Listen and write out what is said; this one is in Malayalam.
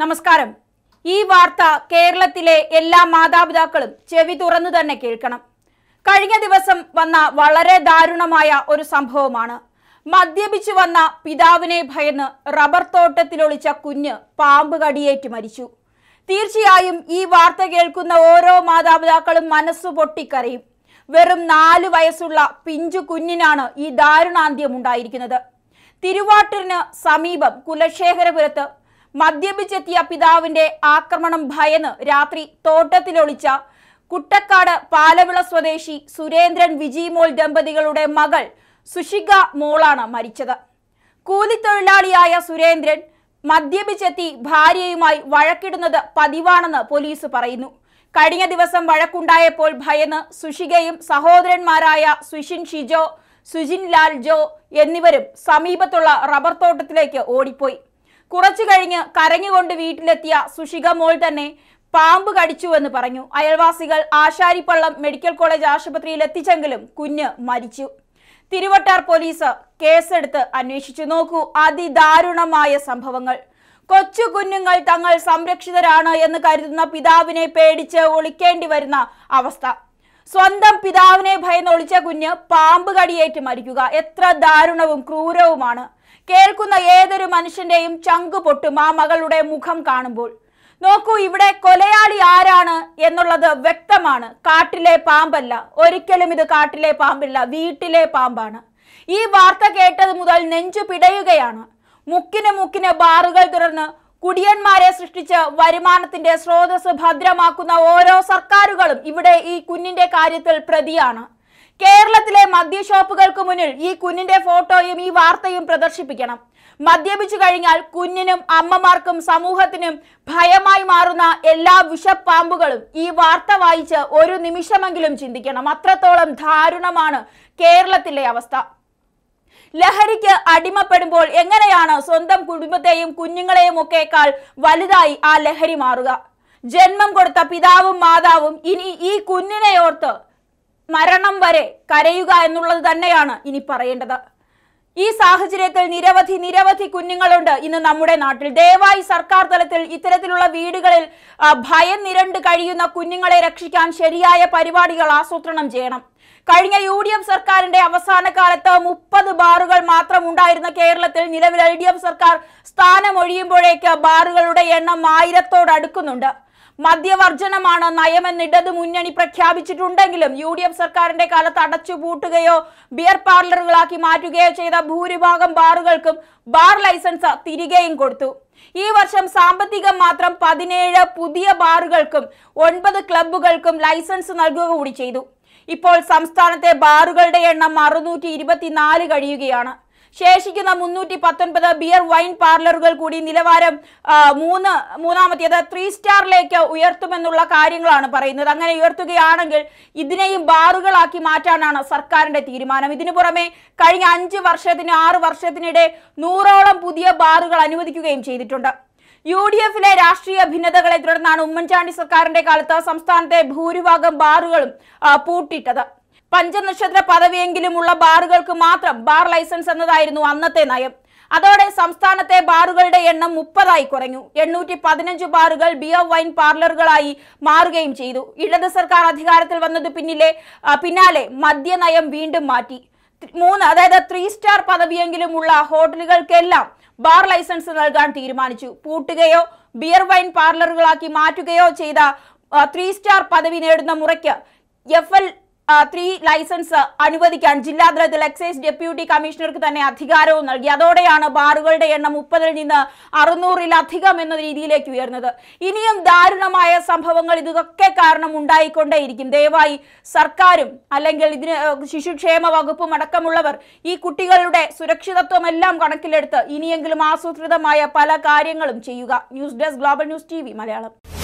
നമസ്കാരം ഈ വാർത്ത കേരളത്തിലെ എല്ലാ മാതാപിതാക്കളും ചെവി തുറന്നു തന്നെ കേൾക്കണം കഴിഞ്ഞ ദിവസം വന്ന വളരെ ദാരുണമായ ഒരു സംഭവമാണ് മദ്യപിച്ചു വന്ന പിതാവിനെ ഭയന്ന് റബ്ബർ തോട്ടത്തിലൊളിച്ച കുഞ്ഞ് പാമ്പ് കടിയേറ്റ് മരിച്ചു തീർച്ചയായും ഈ വാർത്ത കേൾക്കുന്ന ഓരോ മാതാപിതാക്കളും മനസ്സ് പൊട്ടിക്കരയും വെറും നാല് വയസ്സുള്ള പിഞ്ചു കുഞ്ഞിനാണ് ഈ ദാരുണാന്ത്യം ഉണ്ടായിരിക്കുന്നത് തിരുവാട്ടൂരിന് സമീപം കുലശേഖരപുരത്ത് മദ്യപിച്ചെത്തിയ പിതാവിന്റെ ആക്രമണം ഭയന്ന് രാത്രി തോട്ടത്തിലൊളിച്ച കുട്ടക്കാട് പാലവിള സ്വദേശി സുരേന്ദ്രൻ വിജിമോൾ ദമ്പതികളുടെ മകൾ സുഷിക മോളാണ് മരിച്ചത് കൂലിത്തൊഴിലാളിയായ സുരേന്ദ്രൻ മദ്യപിച്ചെത്തി ഭാര്യയുമായി വഴക്കിടുന്നത് പതിവാണെന്ന് പോലീസ് പറയുന്നു കഴിഞ്ഞ ദിവസം വഴക്കുണ്ടായപ്പോൾ ഭയന്ന് സുഷികയും സഹോദരന്മാരായ സുഷിൻ ഷിജോ സുജിൻ ലാൽ ജോ എന്നിവരും സമീപത്തുള്ള റബ്ബർ തോട്ടത്തിലേക്ക് ഓടിപ്പോയി കുറച്ചു കഴിഞ്ഞ് കരഞ്ഞുകൊണ്ട് വീട്ടിലെത്തിയ സുഷിക മോൾ തന്നെ പാമ്പ് കടിച്ചുവെന്ന് പറഞ്ഞു അയൽവാസികൾ ആശാരിപ്പള്ളം മെഡിക്കൽ കോളേജ് ആശുപത്രിയിൽ എത്തിച്ചെങ്കിലും കുഞ്ഞ് മരിച്ചു തിരുവട്ടാർ പോലീസ് കേസെടുത്ത് അന്വേഷിച്ചു നോക്കൂ അതിദാരുണമായ സംഭവങ്ങൾ കൊച്ചു കുഞ്ഞുങ്ങൾ തങ്ങൾ സംരക്ഷിതരാണ് എന്ന് കരുതുന്ന പിതാവിനെ പേടിച്ച് ഒളിക്കേണ്ടി വരുന്ന അവസ്ഥ സ്വന്തം പിതാവിനെ ഭയന്ന് ഒളിച്ച കുഞ്ഞ് പാമ്പ് കടിയേറ്റ് മരിക്കുക എത്ര ദാരുണവും ക്രൂരവുമാണ് കേൾക്കുന്ന ഏതൊരു മനുഷ്യന്റെയും ചങ്കു പൊട്ടും ആ മകളുടെ മുഖം കാണുമ്പോൾ നോക്കൂ ഇവിടെ കൊലയാളി ആരാണ് എന്നുള്ളത് വ്യക്തമാണ് കാട്ടിലെ പാമ്പല്ല ഒരിക്കലും ഇത് കാട്ടിലെ പാമ്പില്ല വീട്ടിലെ പാമ്പാണ് ഈ വാർത്ത കേട്ടത് മുതൽ നെഞ്ചു പിടയുകയാണ് മുക്കിന് മുക്കിന് ബാറുകൾ തുറന്ന് കുടിയന്മാരെ സൃഷ്ടിച്ച് വരുമാനത്തിന്റെ സ്രോതസ് ഭദ്രമാക്കുന്ന ഓരോ സർക്കാരുകളും ഇവിടെ ഈ കുഞ്ഞിന്റെ കാര്യത്തിൽ പ്രതിയാണ് കേരളത്തിൽ മദ്യ ഷോപ്പുകൾക്ക് മുന്നിൽ ഈ കുഞ്ഞിന്റെ ഫോട്ടോയും ഈ വാർത്തയും പ്രദർശിപ്പിക്കണം മദ്യപിച്ചു കഴിഞ്ഞാൽ കുഞ്ഞിനും അമ്മമാർക്കും സമൂഹത്തിനും ഭയമായി മാറുന്ന എല്ലാ വിഷപ്പാമ്പുകളും ഈ വാർത്ത വായിച്ച് ഒരു നിമിഷമെങ്കിലും ചിന്തിക്കണം അത്രത്തോളം ദാരുണമാണ് കേരളത്തിലെ അവസ്ഥ ലഹരിക്ക് അടിമപ്പെടുമ്പോൾ എങ്ങനെയാണ് സ്വന്തം കുടുംബത്തെയും കുഞ്ഞുങ്ങളെയും ഒക്കെക്കാൾ വലുതായി ആ ലഹരി മാറുക ജന്മം കൊടുത്ത പിതാവും മാതാവും ഇനി ഈ കുഞ്ഞിനെ ഓർത്ത് മരണം വരെ കരയുക എന്നുള്ളത് തന്നെയാണ് ഇനി പറയേണ്ടത് ഈ സാഹചര്യത്തിൽ നിരവധി നിരവധി കുഞ്ഞുങ്ങളുണ്ട് ഇന്ന് നമ്മുടെ നാട്ടിൽ ദയവായി സർക്കാർ തലത്തിൽ ഇത്തരത്തിലുള്ള വീടുകളിൽ ഭയം നിരണ്ട് കഴിയുന്ന കുഞ്ഞുങ്ങളെ രക്ഷിക്കാൻ ശരിയായ പരിപാടികൾ ആസൂത്രണം ചെയ്യണം കഴിഞ്ഞ യു ഡി എഫ് സർക്കാരിന്റെ അവസാന കാലത്ത് മുപ്പത് ബാറുകൾ മാത്രം ഉണ്ടായിരുന്ന കേരളത്തിൽ നിലവിൽ എൽ ഡി എഫ് സർക്കാർ സ്ഥാനമൊഴിയുമ്പോഴേക്ക് ബാറുകളുടെ എണ്ണം ആയിരത്തോടടുക്കുന്നുണ്ട് മദ്യവർജനമാണ് നയമെന്ന് ഇടതു മുന്നണി പ്രഖ്യാപിച്ചിട്ടുണ്ടെങ്കിലും യു ഡി എഫ് സർക്കാരിന്റെ കാലത്ത് അടച്ചുപൂട്ടുകയോ ബിയർ പാർലറുകളാക്കി മാറ്റുകയോ ചെയ്ത ഭൂരിഭാഗം ബാറുകൾക്കും ബാർ ലൈസൻസ് തിരികെയും കൊടുത്തു ഈ വർഷം സാമ്പത്തികം മാത്രം പതിനേഴ് പുതിയ ബാറുകൾക്കും ഒൻപത് ക്ലബ്ബുകൾക്കും ലൈസൻസ് നൽകുക കൂടി ചെയ്തു ഇപ്പോൾ സംസ്ഥാനത്തെ ബാറുകളുടെ എണ്ണം അറുന്നൂറ്റി ഇരുപത്തിനാല് കഴിയുകയാണ് ശേഷിക്കുന്ന മുന്നൂറ്റി പത്തൊൻപത് ബിയർ വൈൻ പാർലറുകൾ കൂടി നിലവാരം മൂന്ന് മൂന്നാമത്തേത് ത്രീ സ്റ്റാറിലേക്ക് ഉയർത്തുമെന്നുള്ള കാര്യങ്ങളാണ് പറയുന്നത് അങ്ങനെ ഉയർത്തുകയാണെങ്കിൽ ഇതിനെയും ബാറുകളാക്കി മാറ്റാനാണ് സർക്കാരിന്റെ തീരുമാനം ഇതിനു പുറമെ കഴിഞ്ഞ അഞ്ച് വർഷത്തിന് ആറ് വർഷത്തിനിടെ നൂറോളം പുതിയ ബാറുകൾ അനുവദിക്കുകയും ചെയ്തിട്ടുണ്ട് യു ഡി എഫിലെ രാഷ്ട്രീയ ഭിന്നതകളെ തുടർന്നാണ് ഉമ്മൻചാണ്ടി സർക്കാരിന്റെ കാലത്ത് സംസ്ഥാനത്തെ ഭൂരിഭാഗം ബാറുകളും പൂട്ടിട്ടത് പഞ്ചനക്ഷത്ര പദവിയെങ്കിലുമുള്ള ബാറുകൾക്ക് മാത്രം ബാർ ലൈസൻസ് എന്നതായിരുന്നു അന്നത്തെ നയം അതോടെ സംസ്ഥാനത്തെ ബാറുകളുടെ എണ്ണം മുപ്പതായി കുറഞ്ഞു എണ്ണൂറ്റി പതിനഞ്ച് ബാറുകൾ ബിയർ വൈൻ പാർലറുകളായി മാറുകയും ചെയ്തു ഇടത് സർക്കാർ അധികാരത്തിൽ വന്നതു പിന്നിലെ പിന്നാലെ മദ്യനയം വീണ്ടും മാറ്റി മൂന്ന് അതായത് ത്രീ സ്റ്റാർ പദവിയെങ്കിലുമുള്ള ഹോട്ടലുകൾക്കെല്ലാം ബാർ ലൈസൻസ് നൽകാൻ തീരുമാനിച്ചു പൂട്ടുകയോ ബിയർ വൈൻ പാർലറുകളാക്കി മാറ്റുകയോ ചെയ്ത ത്രീ സ്റ്റാർ പദവി നേടുന്ന മുറയ്ക്ക് എഫ് എൽ ത്രീ ലൈസൻസ് അനുവദിക്കാൻ ജില്ലാതലത്തിൽ എക്സൈസ് ഡെപ്യൂട്ടി കമ്മീഷണർക്ക് തന്നെ അധികാരവും നൽകി അതോടെയാണ് ബാറുകളുടെ എണ്ണം മുപ്പതിൽ നിന്ന് അറുന്നൂറിലധികം എന്ന രീതിയിലേക്ക് ഉയർന്നത് ഇനിയും ദാരുണമായ സംഭവങ്ങൾ ഇതൊക്കെ കാരണം ഉണ്ടായിക്കൊണ്ടേയിരിക്കും ദയവായി സർക്കാരും അല്ലെങ്കിൽ ഇതിന് ശിശുക്ഷേമ വകുപ്പും അടക്കമുള്ളവർ ഈ കുട്ടികളുടെ സുരക്ഷിതത്വമെല്ലാം കണക്കിലെടുത്ത് ഇനിയെങ്കിലും ആസൂത്രിതമായ പല കാര്യങ്ങളും ചെയ്യുക news desk global news T Malayalam